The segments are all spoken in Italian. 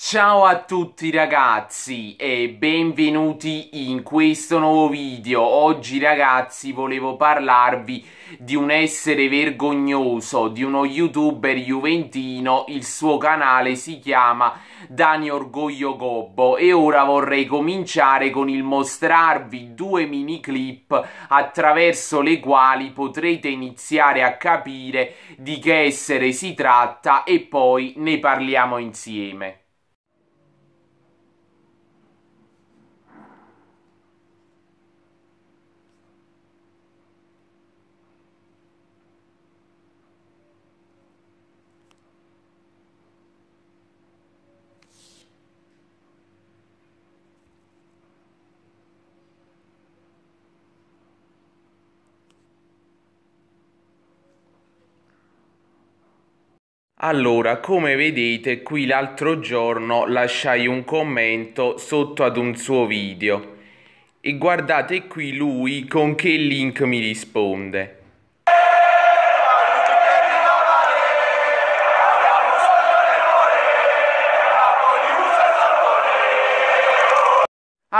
Ciao a tutti ragazzi e benvenuti in questo nuovo video. Oggi ragazzi volevo parlarvi di un essere vergognoso, di uno youtuber juventino, il suo canale si chiama Dani Orgoglio Gobbo e ora vorrei cominciare con il mostrarvi due mini clip attraverso le quali potrete iniziare a capire di che essere si tratta e poi ne parliamo insieme. Allora, come vedete qui l'altro giorno lasciai un commento sotto ad un suo video e guardate qui lui con che link mi risponde.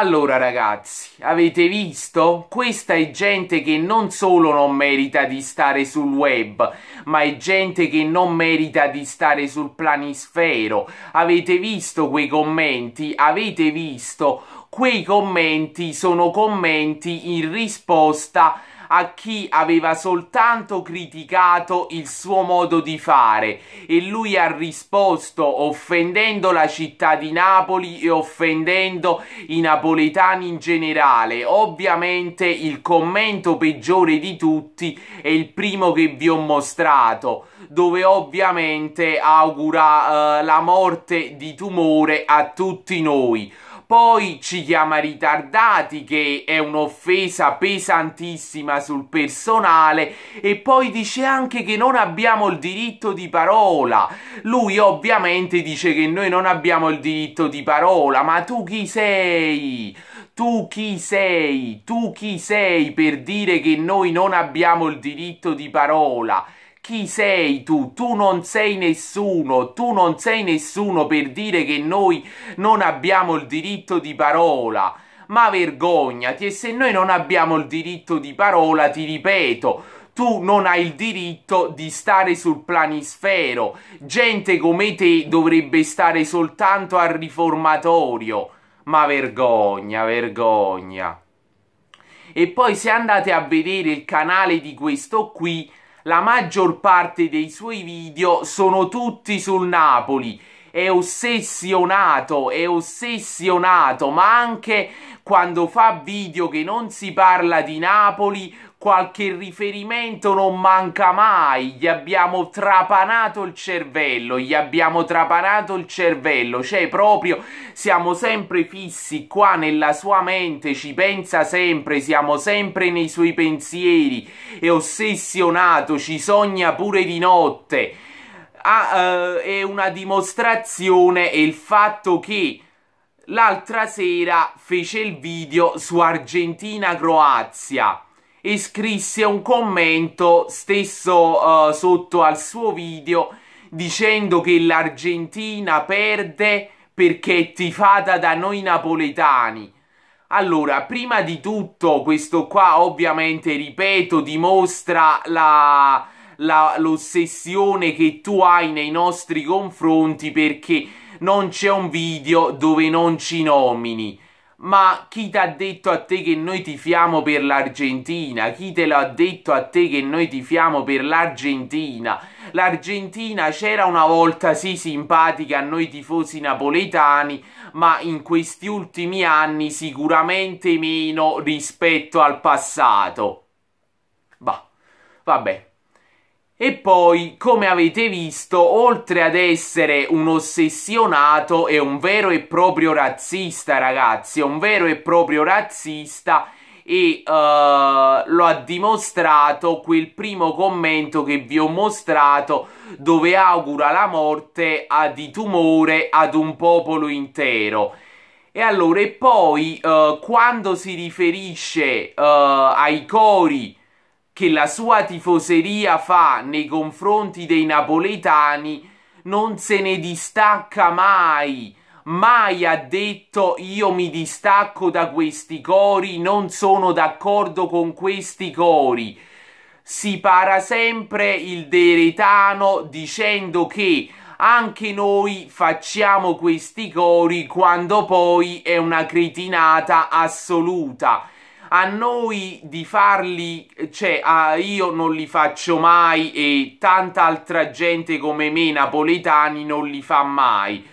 Allora ragazzi, avete visto? Questa è gente che non solo non merita di stare sul web, ma è gente che non merita di stare sul planisfero. Avete visto quei commenti? Avete visto quei commenti sono commenti in risposta a chi aveva soltanto criticato il suo modo di fare e lui ha risposto offendendo la città di Napoli e offendendo i napoletani in generale. Ovviamente il commento peggiore di tutti è il primo che vi ho mostrato, dove ovviamente augura eh, la morte di tumore a tutti noi. Poi ci chiama ritardati che è un'offesa pesantissima sul personale e poi dice anche che non abbiamo il diritto di parola. Lui ovviamente dice che noi non abbiamo il diritto di parola, ma tu chi sei? Tu chi sei? Tu chi sei per dire che noi non abbiamo il diritto di parola? chi sei tu? Tu non sei nessuno, tu non sei nessuno per dire che noi non abbiamo il diritto di parola. Ma vergognati e se noi non abbiamo il diritto di parola, ti ripeto, tu non hai il diritto di stare sul planisfero. Gente come te dovrebbe stare soltanto al riformatorio. Ma vergogna, vergogna. E poi se andate a vedere il canale di questo qui, la maggior parte dei suoi video sono tutti sul Napoli è ossessionato, è ossessionato, ma anche quando fa video che non si parla di Napoli qualche riferimento non manca mai. Gli abbiamo trapanato il cervello, gli abbiamo trapanato il cervello, cioè proprio siamo sempre fissi qua nella sua mente, ci pensa sempre, siamo sempre nei suoi pensieri, è ossessionato, ci sogna pure di notte. Ah, eh, è una dimostrazione è il fatto che l'altra sera fece il video su Argentina-Croazia e scrisse un commento stesso uh, sotto al suo video dicendo che l'Argentina perde perché è tifata da noi napoletani. Allora, prima di tutto, questo qua ovviamente, ripeto, dimostra la, l'ossessione che tu hai nei nostri confronti perché non c'è un video dove non ci nomini. Ma chi ti ha detto a te che noi ti fiamo per l'Argentina? Chi te l'ha detto a te che noi ti fiamo per l'Argentina? L'Argentina c'era una volta sì simpatica a noi tifosi napoletani, ma in questi ultimi anni sicuramente meno rispetto al passato. Va, vabbè. E poi, come avete visto, oltre ad essere un ossessionato, è un vero e proprio razzista, ragazzi, è un vero e proprio razzista e uh, lo ha dimostrato quel primo commento che vi ho mostrato dove augura la morte a di tumore ad un popolo intero. E allora, e poi uh, quando si riferisce uh, ai cori che la sua tifoseria fa nei confronti dei napoletani non se ne distacca mai. Mai ha detto io mi distacco da questi cori, non sono d'accordo con questi cori. Si para sempre il deretano dicendo che anche noi facciamo questi cori quando poi è una cretinata assoluta a noi di farli, cioè ah, io non li faccio mai e tanta altra gente come me napoletani non li fa mai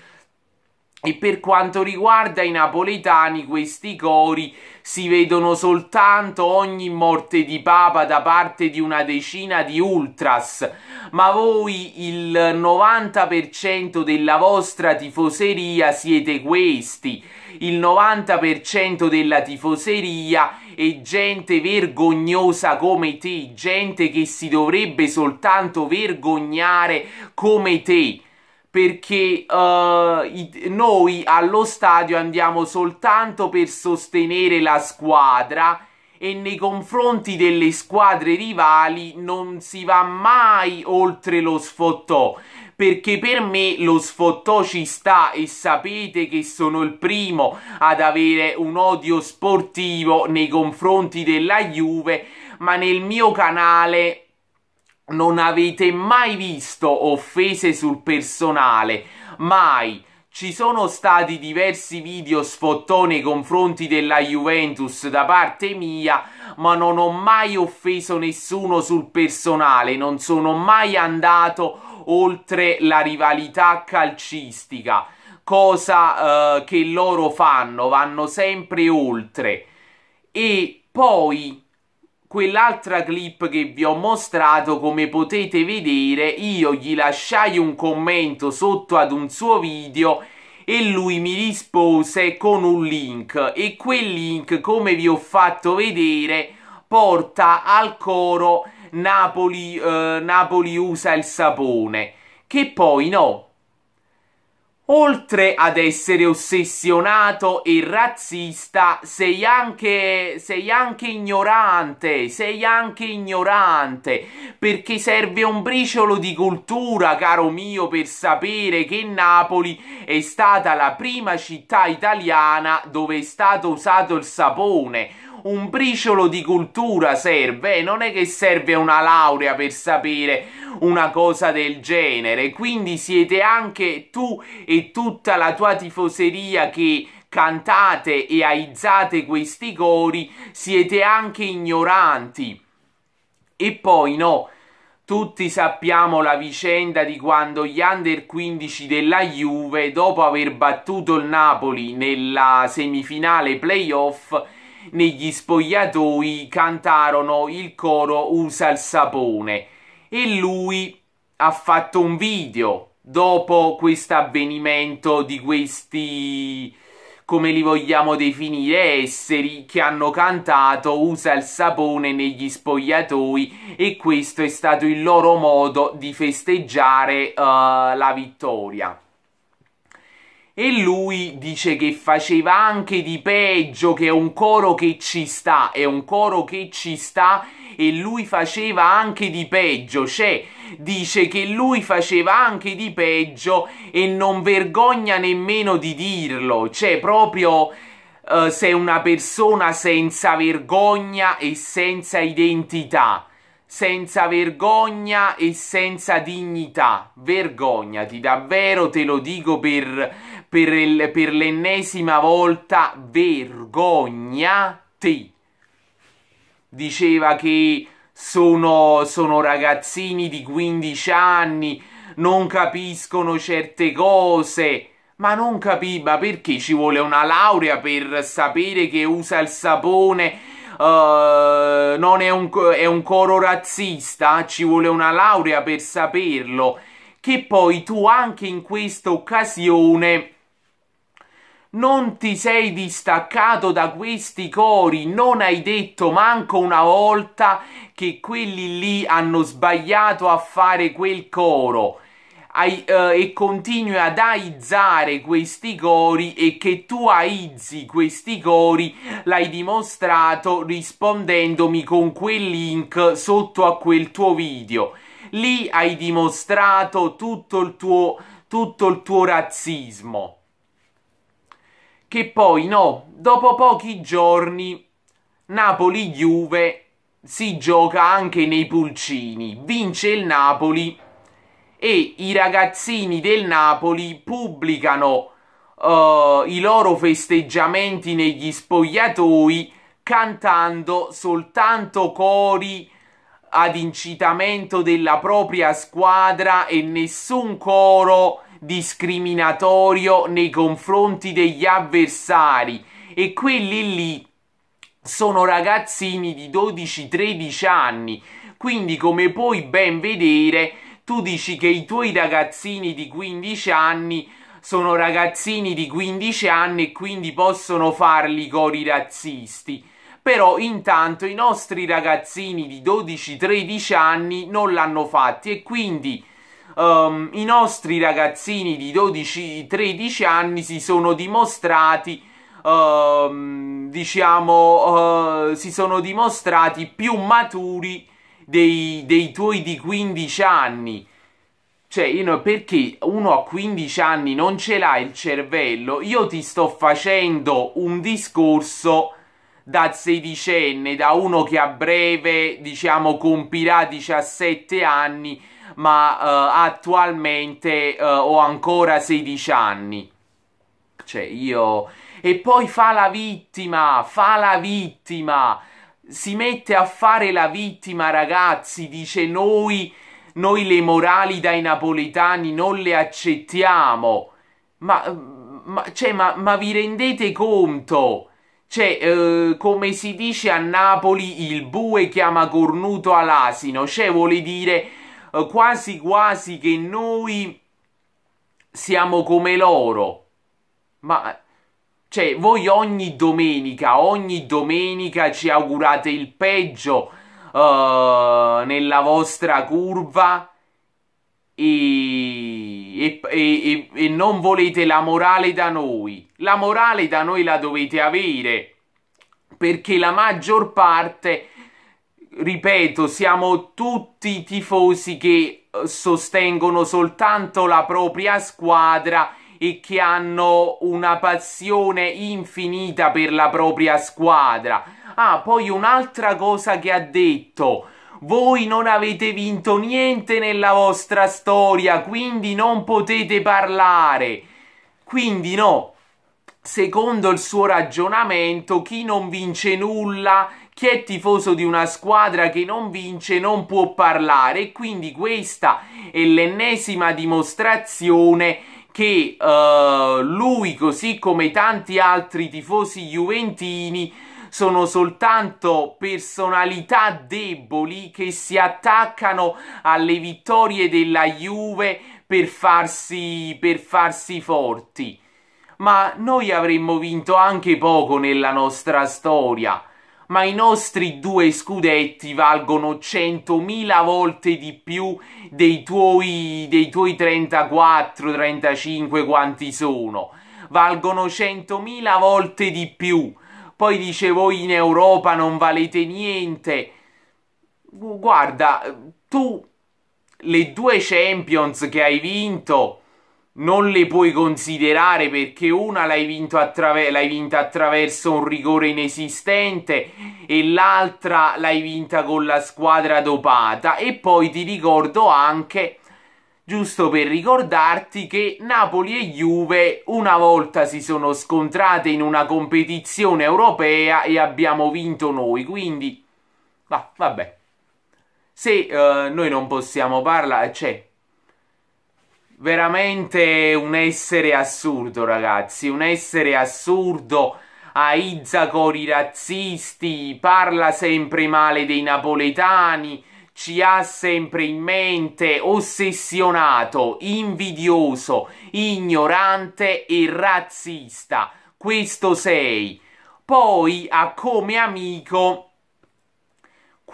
e per quanto riguarda i napoletani, questi cori si vedono soltanto ogni morte di papa da parte di una decina di ultras, ma voi il 90% della vostra tifoseria siete questi. Il 90% della tifoseria è gente vergognosa come te, gente che si dovrebbe soltanto vergognare come te perché uh, i, noi allo stadio andiamo soltanto per sostenere la squadra e nei confronti delle squadre rivali non si va mai oltre lo sfottò perché per me lo sfottò ci sta e sapete che sono il primo ad avere un odio sportivo nei confronti della Juve ma nel mio canale non avete mai visto offese sul personale, mai. Ci sono stati diversi video sfottò nei confronti della Juventus da parte mia, ma non ho mai offeso nessuno sul personale, non sono mai andato oltre la rivalità calcistica, cosa eh, che loro fanno, vanno sempre oltre. E poi quell'altra clip che vi ho mostrato come potete vedere io gli lasciai un commento sotto ad un suo video e lui mi rispose con un link e quel link come vi ho fatto vedere porta al coro Napoli, eh, Napoli usa il sapone che poi no oltre ad essere ossessionato e razzista, sei anche, sei anche ignorante, sei anche ignorante, perché serve un briciolo di cultura, caro mio, per sapere che Napoli è stata la prima città italiana dove è stato usato il sapone un briciolo di cultura serve, eh? non è che serve una laurea per sapere una cosa del genere, quindi siete anche tu e tutta la tua tifoseria che cantate e aizzate questi cori, siete anche ignoranti. E poi no, tutti sappiamo la vicenda di quando gli under 15 della Juve, dopo aver battuto il Napoli nella semifinale playoff, negli spogliatoi cantarono il coro Usa il sapone e lui ha fatto un video dopo questo avvenimento di questi come li vogliamo definire esseri che hanno cantato usa il sapone negli spogliatoi e questo è stato il loro modo di festeggiare uh, la vittoria e lui dice che faceva anche di peggio, che è un coro che ci sta, è un coro che ci sta e lui faceva anche di peggio, cioè dice che lui faceva anche di peggio e non vergogna nemmeno di dirlo, cioè proprio eh, sei una persona senza vergogna e senza identità, senza vergogna e senza dignità, vergognati davvero, te lo dico per per, il, per l'ennesima volta, vergognati. Diceva che sono, sono ragazzini di 15 anni, non capiscono certe cose. Ma non capì, ma perché ci vuole una laurea per sapere che usa il sapone? Uh, non è un, è un coro razzista? Ci vuole una laurea per saperlo. Che poi tu anche in questa occasione non ti sei distaccato da questi cori, non hai detto manco una volta che quelli lì hanno sbagliato a fare quel coro. Ai, eh, e continui ad aizzare questi cori e che tu aizzi questi cori l'hai dimostrato rispondendomi con quel link sotto a quel tuo video. Lì hai dimostrato tutto il tuo, tutto il tuo razzismo che poi no, dopo pochi giorni Napoli-Juve si gioca anche nei pulcini, vince il Napoli e i ragazzini del Napoli pubblicano uh, i loro festeggiamenti negli spogliatoi cantando soltanto cori ad incitamento della propria squadra e nessun coro discriminatorio nei confronti degli avversari e quelli lì sono ragazzini di 12-13 anni. Quindi, come puoi ben vedere, tu dici che i tuoi ragazzini di 15 anni sono ragazzini di 15 anni e quindi possono farli cori razzisti. Però intanto i nostri ragazzini di 12-13 anni non l'hanno fatti e quindi um, i nostri ragazzini di 12-13 anni si sono dimostrati um, diciamo uh, si sono dimostrati più maturi dei, dei tuoi di 15 anni cioè, io, perché uno a 15 anni non ce l'ha il cervello? Io ti sto facendo un discorso da sedicenne, da uno che a breve, diciamo, compirà 17 anni ma uh, attualmente uh, ho ancora 16 anni. Cioè, io... E poi fa la vittima, fa la vittima, si mette a fare la vittima, ragazzi, dice noi, noi le morali dai napoletani non le accettiamo. Ma, ma, cioè, ma, ma vi rendete conto? Cioè, eh, come si dice a Napoli, il bue chiama cornuto all'asino, cioè vuole dire eh, quasi quasi che noi siamo come loro. Ma cioè, voi ogni domenica, ogni domenica ci augurate il peggio uh, nella vostra curva e, e, e, e non volete la morale da noi. La morale da noi la dovete avere perché la maggior parte ripeto, siamo tutti tifosi che eh, sostengono soltanto la propria squadra e che hanno una passione infinita per la propria squadra. Ah, poi un'altra cosa che ha detto. Voi non avete vinto niente nella vostra storia, quindi non potete parlare. Quindi no, secondo il suo ragionamento, chi non vince nulla chi è tifoso di una squadra che non vince non può parlare e quindi questa è l'ennesima dimostrazione che uh, lui, così come tanti altri tifosi juventini, sono soltanto personalità deboli che si attaccano alle vittorie della Juve per farsi, per farsi forti. Ma noi avremmo vinto anche poco nella nostra storia ma i nostri due scudetti valgono 100.000 volte di più dei tuoi, dei tuoi 34, 35 quanti sono. Valgono 100.000 volte di più. Poi dice voi in Europa non valete niente. Guarda, tu le due Champions che hai vinto non le puoi considerare perché una l'hai, vinto attraver- l'hai vinta attraverso un rigore inesistente e l'altra l'hai vinta con la squadra dopata e poi ti ricordo anche giusto per ricordarti che Napoli e Juve una volta si sono scontrate in una competizione europea e abbiamo vinto noi, quindi ah, vabbè. Se uh, noi non possiamo parlare, cioè, veramente un essere assurdo, ragazzi. Un essere assurdo. Aizza cori razzisti, parla sempre male dei napoletani, ci ha sempre in mente ossessionato, invidioso, ignorante e razzista. Questo sei. Poi ha come amico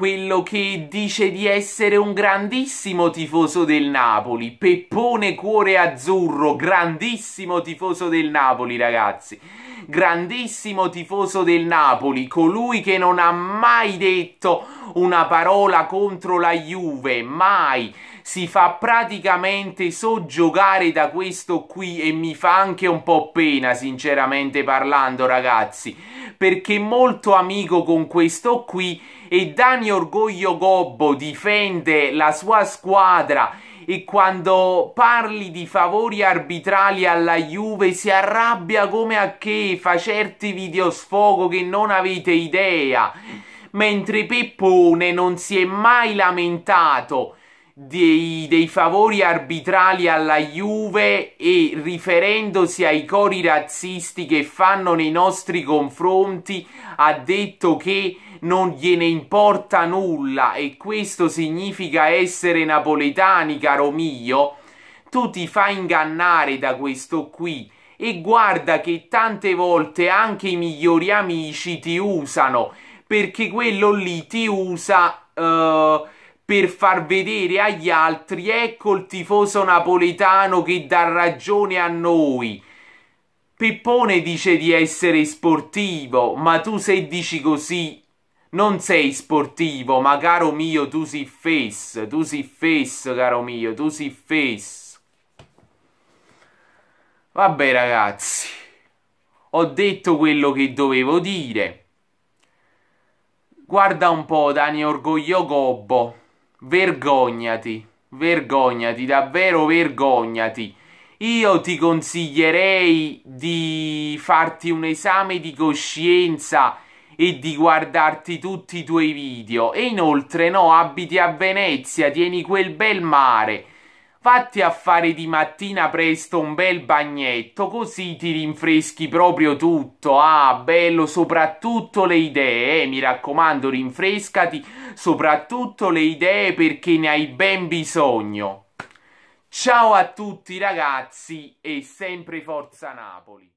quello che dice di essere un grandissimo tifoso del Napoli, Peppone Cuore Azzurro, grandissimo tifoso del Napoli ragazzi, grandissimo tifoso del Napoli, colui che non ha mai detto una parola contro la Juve, mai, si fa praticamente soggiogare da questo qui e mi fa anche un po' pena sinceramente parlando ragazzi, perché molto amico con questo qui e Dani Orgoglio Gobbo difende la sua squadra e quando parli di favori arbitrali alla Juve si arrabbia come a che fa certi video sfogo che non avete idea. Mentre Peppone non si è mai lamentato dei, dei favori arbitrali alla Juve e riferendosi ai cori razzisti che fanno nei nostri confronti ha detto che non gliene importa nulla e questo significa essere napoletani, caro mio, tu ti fai ingannare da questo qui. E guarda che tante volte anche i migliori amici ti usano, perché quello lì ti usa uh, per far vedere agli altri, ecco il tifoso napoletano che dà ragione a noi. Peppone dice di essere sportivo, ma tu se dici così non sei sportivo, ma caro mio, tu si face, tu si face, caro mio, tu si face. Vabbè ragazzi, ho detto quello che dovevo dire. Guarda un po', Dani Orgoglio Gobbo, vergognati, vergognati, davvero vergognati. Io ti consiglierei di farti un esame di coscienza e di guardarti tutti i tuoi video. E inoltre, no, abiti a Venezia, tieni quel bel mare. Fatti a fare di mattina presto un bel bagnetto, così ti rinfreschi proprio tutto. Ah, bello, soprattutto le idee, eh? mi raccomando, rinfrescati soprattutto le idee perché ne hai ben bisogno. Ciao a tutti ragazzi e sempre Forza Napoli!